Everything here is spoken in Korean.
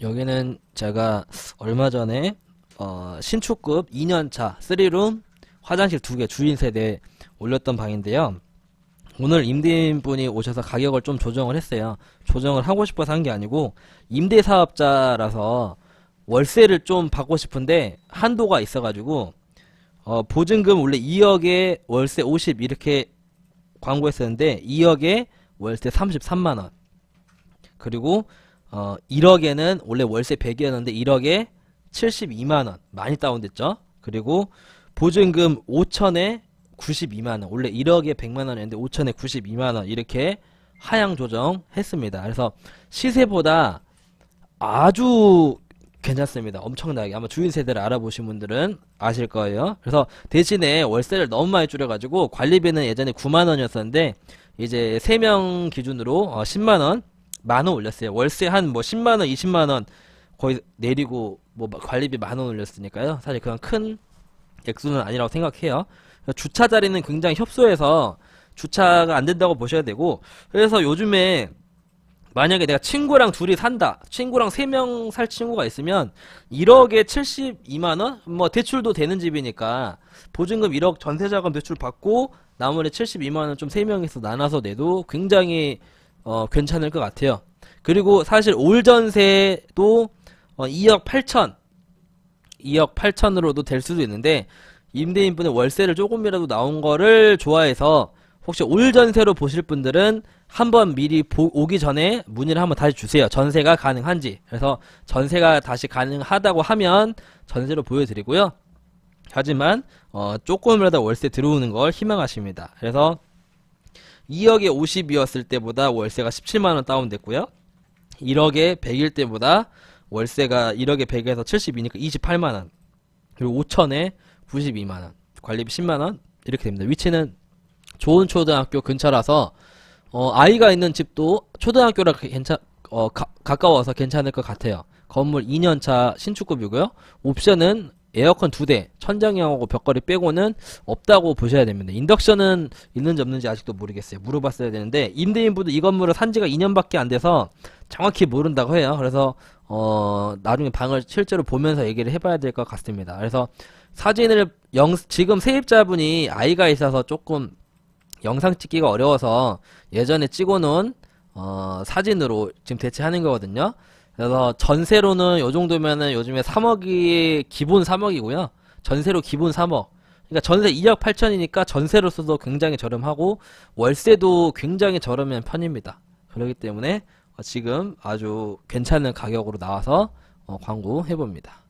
여기는 제가 얼마 전에 어, 신축급 2년차 3룸 화장실 2개 주인 세대 올렸던 방인데요. 오늘 임대인분이 오셔서 가격을 좀 조정을 했어요. 조정을 하고 싶어서 한 게 아니고 임대사업자라서 월세를 좀 받고 싶은데 한도가 있어가지고 어, 보증금 원래 2억에 월세 50 이렇게 광고했었는데 2억에 월세 33만원 그리고 어, 1억에는 원래 월세 100이었는데 1억에 72만원 많이 다운됐죠 그리고 보증금 5천에 92만원 원래 1억에 100만원이었는데 5천에 92만원 이렇게 하향 조정했습니다 그래서 시세보다 아주 괜찮습니다 엄청나게 아마 주인 세대를 알아보신 분들은 아실 거예요 그래서 대신에 월세를 너무 많이 줄여가지고 관리비는 예전에 9만원이었었는데 이제 3명 기준으로 10만원 어, 만원 올렸어요. 월세 한뭐 10만 원, 20만 원 거의 내리고 뭐 관리비 만 원 올렸으니까요. 사실 그건 큰 액수는 아니라고 생각해요. 주차 자리는 굉장히 협소해서 주차가 안 된다고 보셔야 되고 그래서 요즘에 만약에 내가 친구랑 둘이 산다 친구랑 세 명 살 친구가 있으면 1억에 72만원? 뭐 대출도 되는 집이니까 보증금 1억 전세자금 대출 받고 나머지 72만원 좀 세명이서 나눠서 내도 굉장히 어, 괜찮을 것 같아요. 그리고 사실 올 전세도 어, 2억 8천 2억 8천으로도 될 수도 있는데 임대인분의 월세를 조금이라도 나온 거를 좋아해서 혹시 올 전세로 보실 분들은 한번 미리 보, 오기 전에 문의를 한번 다시 주세요. 전세가 가능한지. 그래서 전세가 다시 가능하다고 하면 전세로 보여드리고요. 하지만 어, 조금이라도 월세 들어오는 걸 희망하십니다. 그래서 2억에 50이었을 때보다 월세가 17만원 다운됐고요. 1억에 100일 때보다 월세가 1억에 100에서 70이니까 28만원 그리고 5천에 92만원 관리비 10만원 이렇게 됩니다. 위치는 좋은 초등학교 근처라서 어, 아이가 있는 집도 초등학교라 괜찮 어, 가, 가까워서 괜찮을 것 같아요. 건물 2년차 신축급이고요. 옵션은 에어컨 두 대, 천장형하고 벽걸이 빼고는 없다고 보셔야 됩니다. 인덕션은 있는지 없는지 아직도 모르겠어요. 물어봤어야 되는데 임대인분도 이 건물을 산 지가 2년밖에 안 돼서 정확히 모른다고 해요. 그래서 어 나중에 방을 실제로 보면서 얘기를 해봐야 될 것 같습니다. 그래서 사진을 영 지금 세입자분이 아이가 있어서 조금 영상 찍기가 어려워서 예전에 찍어놓은 어 사진으로 지금 대체하는 거거든요. 그래서 전세로는 요 정도면은 요즘에 3억이 기본 3억이고요. 전세로 기본 3억. 그러니까 전세 2억 8천이니까 전세로서도 굉장히 저렴하고 월세도 굉장히 저렴한 편입니다. 그렇기 때문에 지금 아주 괜찮은 가격으로 나와서 어, 광고 해봅니다.